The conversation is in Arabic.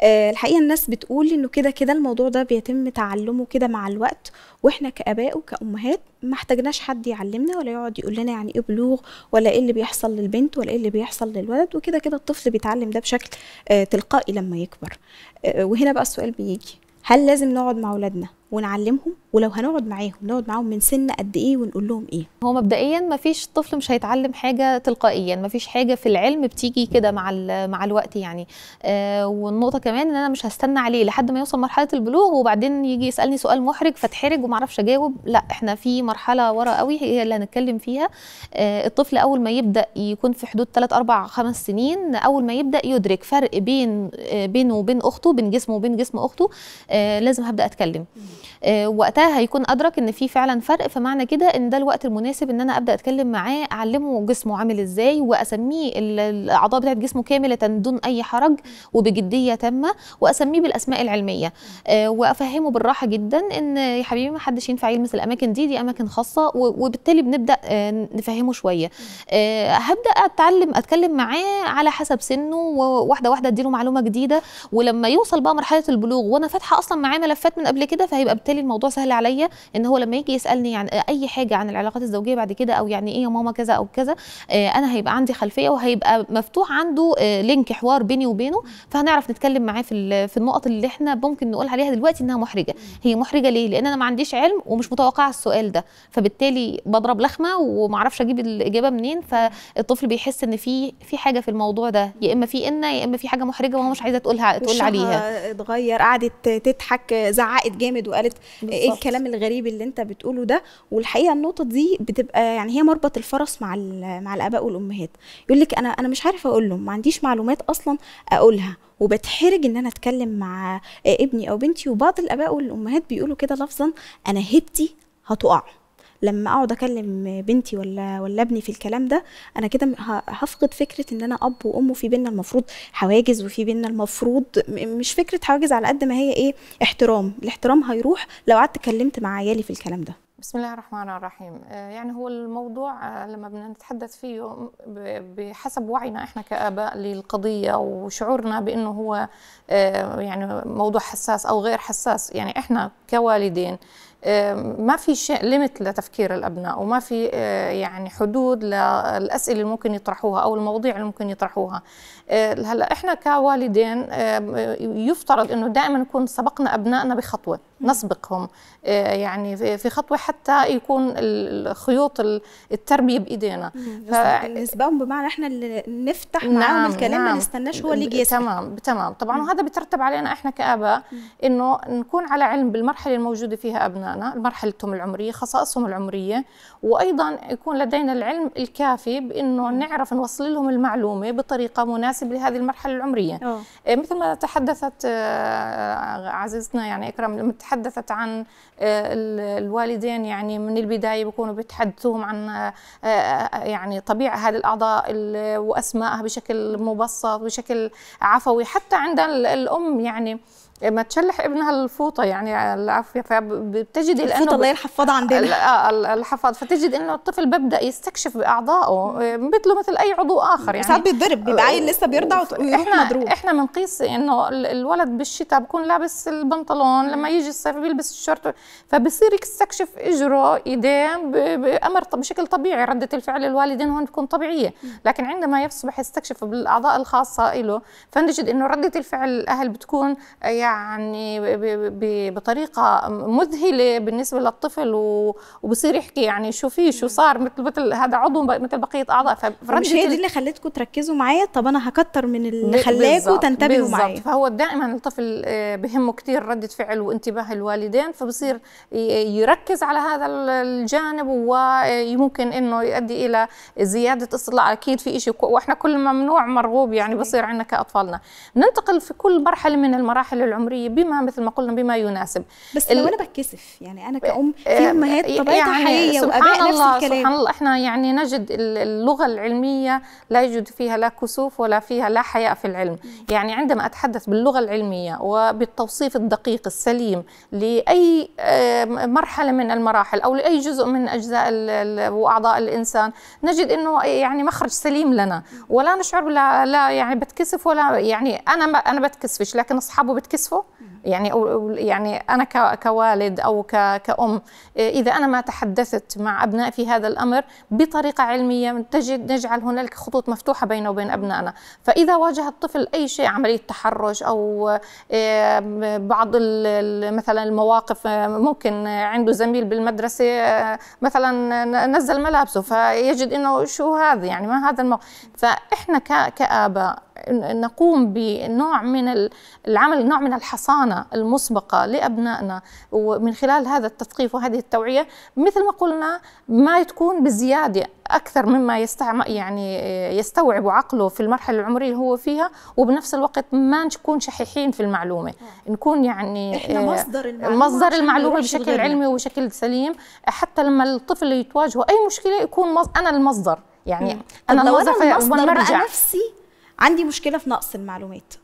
آه، الحقيقه الناس بتقول انه كده كده الموضوع ده بيتم تعلمه كده مع الوقت واحنا كاباء وكامهات ما احتاجناش حد يعلمنا ولا يقعد يقول لنا يعني ايه بلوغ ولا ايه اللي بيحصل للبنت ولا ايه اللي بيحصل للولد وكده كده الطفل بيتعلم ده بشكل آه، تلقائي لما يكبر آه، وهنا بقى السؤال بيجي هل لازم نقعد مع اولادنا ونعلمهم ولو هنقعد معاهم نقعد معاهم من سن قد ايه ونقول لهم ايه هو مبدئيا ما فيش طفل مش هيتعلم حاجه تلقائيا ما فيش حاجه في العلم بتيجي كده مع مع الوقت يعني آه والنقطه كمان ان انا مش هستنى عليه لحد ما يوصل مرحله البلوغ وبعدين يجي يسالني سؤال محرج فتحرج وما اعرفش اجاوب لا احنا في مرحله ورا قوي هي اللي هنتكلم فيها آه الطفل اول ما يبدا يكون في حدود 3 4 5 سنين اول ما يبدا يدرك فرق بين آه بينه وبين اخته بين جسمه وبين جسم اخته آه لازم هبدا اتكلم آه، وقتها هيكون ادرك ان في فعلا فرق فمعنى كده ان ده الوقت المناسب ان انا ابدا اتكلم معاه اعلمه جسمه عامل ازاي واسميه الاعضاء بتاعت جسمه كامله دون اي حرج وبجديه تامه واسميه بالاسماء العلميه آه، وافهمه بالراحه جدا ان يا حبيبي ما حدش ينفع يلمس الاماكن دي دي اماكن خاصه وبالتالي بنبدا آه، نفهمه شويه هبدا اتعلم اتكلم معاه على حسب سنه وواحده واحده اديله معلومه جديده ولما يوصل بقى مرحله البلوغ وانا فاتحه اصلا معاه ملفات من قبل كده فهي فيبقى بالتالي الموضوع سهل عليا ان هو لما يجي يسالني عن اي حاجه عن العلاقات الزوجيه بعد كده او يعني ايه يا ماما كذا او كذا آه، انا هيبقى عندي خلفيه وهيبقى مفتوح عنده آه، لينك حوار بيني وبينه فهنعرف نتكلم معاه في في النقط اللي احنا ممكن نقول عليها دلوقتي انها محرجه هي محرجه ليه لان انا ما عنديش علم ومش متوقعه السؤال ده فبالتالي بضرب لخمه وما اعرفش اجيب الاجابه منين فالطفل بيحس ان في في حاجه في الموضوع ده يا اما في ان يا اما في حاجه محرجه وهو مش عايزه تقولها تقول عليها اتغير قعدت تضحك زعقت جامد وقالت بالزبط. ايه الكلام الغريب اللي انت بتقوله ده والحقيقه النقطه دي بتبقى يعني هي مربط الفرس مع مع الاباء والامهات يقول لك انا انا مش عارفه اقول لهم ما عنديش معلومات اصلا اقولها وبتحرج ان انا اتكلم مع إيه، ابني او بنتي وبعض الاباء والامهات بيقولوا كده لفظا انا هبتي هتقع لما اقعد اكلم بنتي ولا ولا ابني في الكلام ده انا كده هفقد فكره ان انا اب وام وفي بينا المفروض حواجز وفي بينا المفروض مش فكره حواجز على قد ما هي ايه احترام الاحترام هيروح لو قعدت اتكلمت مع عيالي في الكلام ده بسم الله الرحمن الرحيم آه، يعني هو الموضوع آه، لما بدنا نتحدث فيه بحسب وعينا احنا كاباء للقضيه وشعورنا بانه هو آه، يعني موضوع حساس او غير حساس يعني احنا كوالدين ما في شيء ليميت لتفكير الابناء وما في آه، يعني حدود للاسئله اللي ممكن يطرحوها او المواضيع اللي ممكن يطرحوها آه، هلا احنا كوالدين آه، يفترض انه دائما نكون سبقنا ابنائنا بخطوه نسبقهم يعني في خطوه حتى يكون خيوط التربيه بايدينا ف... نسبقهم بمعنى احنا اللي نفتح نعم الكلام نعم. ما نستناش هو اللي يجي تمام تمام طبعا وهذا بيترتب علينا احنا كاباء انه نكون على علم بالمرحله الموجوده فيها ابنائنا أبنائنا مرحلتهم العمرية خصائصهم العمرية وأيضا يكون لدينا العلم الكافي بأنه نعرف نوصل لهم المعلومة بطريقة مناسبة لهذه المرحلة العمرية أوه. آه، مثل ما تحدثت آه، عزيزتنا يعني إكرام لما تحدثت عن آه، الوالدين يعني من البداية بيكونوا بيتحدثوهم عن يعني طبيعة هذه الأعضاء وأسمائها بشكل مبسط بشكل عفوي حتى عند الأم يعني ما تشلح ابنها الفوطه يعني العافيه فبتجد الفوطه لانه الله يحفظها عندنا آه، الحفاظ فتجد انه الطفل ببدا يستكشف باعضائه مثله مثل اي عضو اخر يعني ساعات بيتضرب بيبقى عيل لسه بيرضع ويروح مضروب احنا بنقيس انه الولد بالشتاء بكون لابس البنطلون لما يجي الصيف بيلبس الشورت فبصير يستكشف اجره ايديه بامر بشكل طبيعي رده الفعل الوالدين هون بتكون طبيعيه لكن عندما يصبح يستكشف بالاعضاء الخاصه له فنجد انه رده الفعل الاهل بتكون يعني يعني بطريقه مذهله بالنسبه للطفل وبصير يحكي يعني شو في شو صار مثل مثل هذا عضو مثل بقيه اعضاء فمش هي دي اللي خلتكم تركزوا معايا طب انا هكتر من اللي خلاكم تنتبهوا معايا فهو دائما الطفل آه، بهمه كثير رده فعل وانتباه الوالدين فبصير يركز على هذا الجانب وممكن انه يؤدي الى زياده استطلاع اكيد في شيء واحنا كل ممنوع مرغوب يعني بصير عندنا كاطفالنا ننتقل في كل مرحله من المراحل العمريه بما مثل ما قلنا بما يناسب بس لو انا بتكسف يعني انا كأم إيه، في امهات يعني طبيعتها يعني حقيقيه واباء نفس الكلام سبحان الله احنا يعني نجد اللغه العلميه لا يوجد فيها لا كسوف ولا فيها لا حياء في العلم يعني عندما اتحدث باللغه العلميه وبالتوصيف الدقيق السليم لاي آه، مرحله من المراحل او لاي جزء من اجزاء واعضاء الانسان نجد انه يعني مخرج سليم لنا ولا نشعر لا, لا يعني بتكسف ولا يعني انا انا بتكسفش لكن اصحابه بتكسف يسفوا يعني أو يعني انا كوالد او كام إيه، اذا انا ما تحدثت مع ابنائي في هذا الامر بطريقه علميه تجد نجعل هنالك خطوط مفتوحه بينه وبين ابنائنا فاذا واجه الطفل اي شيء عمليه تحرش او إيه، بعض مثلا المواقف ممكن عنده زميل بالمدرسه إيه، مثلا نزل ملابسه فيجد انه شو هذا يعني ما هذا الموقف فاحنا كاباء نقوم بنوع من العمل نوع من الحصانة المسبقة لأبنائنا ومن خلال هذا التثقيف وهذه التوعية مثل ما قلنا ما تكون بزيادة أكثر مما يستعمل يعني يستوعب عقله في المرحلة العمرية اللي هو فيها وبنفس الوقت ما نكون شحيحين في المعلومة نعم. نكون يعني إحنا آه، مصدر المعلومة, مصدر المعلومة بشكل علمي وبشكل سليم حتى لما الطفل يتواجهه أي مشكلة يكون أنا المصدر يعني مم. انا لو انا المصدر بقى نفسي عندي مشكله في نقص المعلومات